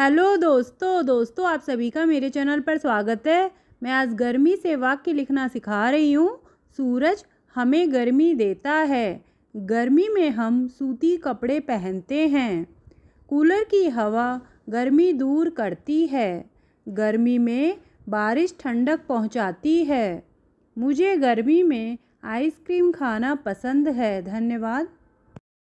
hello दोस्तों दोस्तों आप सभी का मेरे चैनल पर स्वागत है मैं आज गर्मी से वाक्य लिखना सिखा रही हूँ सूरज हमें गर्मी देता है गर्मी में हम सूती कपड़े पहनते हैं कूलर की हवा गर्मी दूर करती है गर्मी में बारिश ठंडक पहुँचाती है मुझे गर्मी में आइसक्रीम खाना पसंद है धन्यवाद